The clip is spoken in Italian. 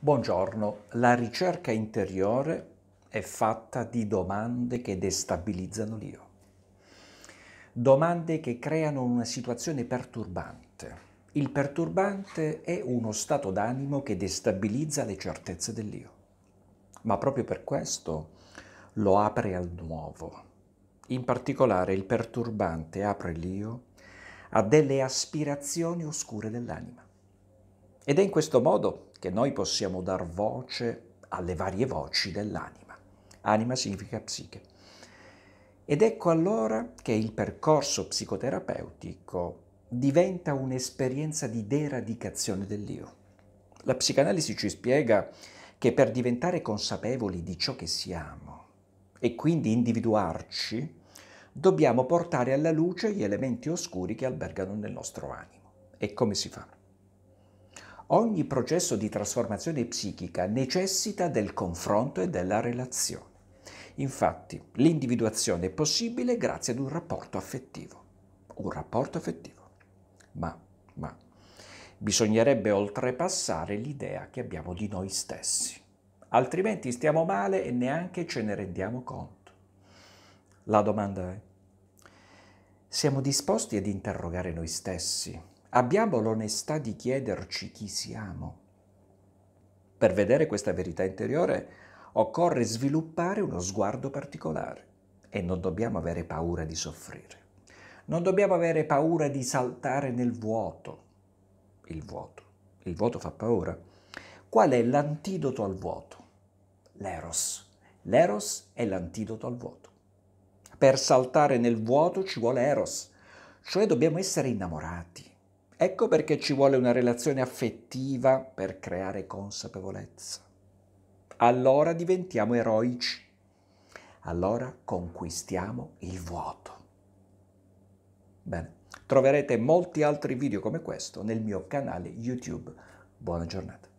Buongiorno, la ricerca interiore è fatta di domande che destabilizzano l'io, domande che creano una situazione perturbante. Il perturbante è uno stato d'animo che destabilizza le certezze dell'io, ma proprio per questo lo apre al nuovo. In particolare il perturbante apre l'io a delle aspirazioni oscure dell'anima. Ed è in questo modo che noi possiamo dar voce alle varie voci dell'anima. Anima significa psiche. Ed ecco allora che il percorso psicoterapeutico diventa un'esperienza di deradicazione dell'io. La psicanalisi ci spiega che per diventare consapevoli di ciò che siamo e quindi individuarci, dobbiamo portare alla luce gli elementi oscuri che albergano nel nostro animo. E come si fa? ogni processo di trasformazione psichica necessita del confronto e della relazione. Infatti, l'individuazione è possibile grazie ad un rapporto affettivo. Un rapporto affettivo. Ma, ma, bisognerebbe oltrepassare l'idea che abbiamo di noi stessi. Altrimenti stiamo male e neanche ce ne rendiamo conto. La domanda è, siamo disposti ad interrogare noi stessi Abbiamo l'onestà di chiederci chi siamo. Per vedere questa verità interiore occorre sviluppare uno sguardo particolare e non dobbiamo avere paura di soffrire. Non dobbiamo avere paura di saltare nel vuoto. Il vuoto. Il vuoto fa paura. Qual è l'antidoto al vuoto? L'eros. L'eros è l'antidoto al vuoto. Per saltare nel vuoto ci vuole eros, cioè dobbiamo essere innamorati Ecco perché ci vuole una relazione affettiva per creare consapevolezza. Allora diventiamo eroici. Allora conquistiamo il vuoto. Bene, troverete molti altri video come questo nel mio canale YouTube. Buona giornata.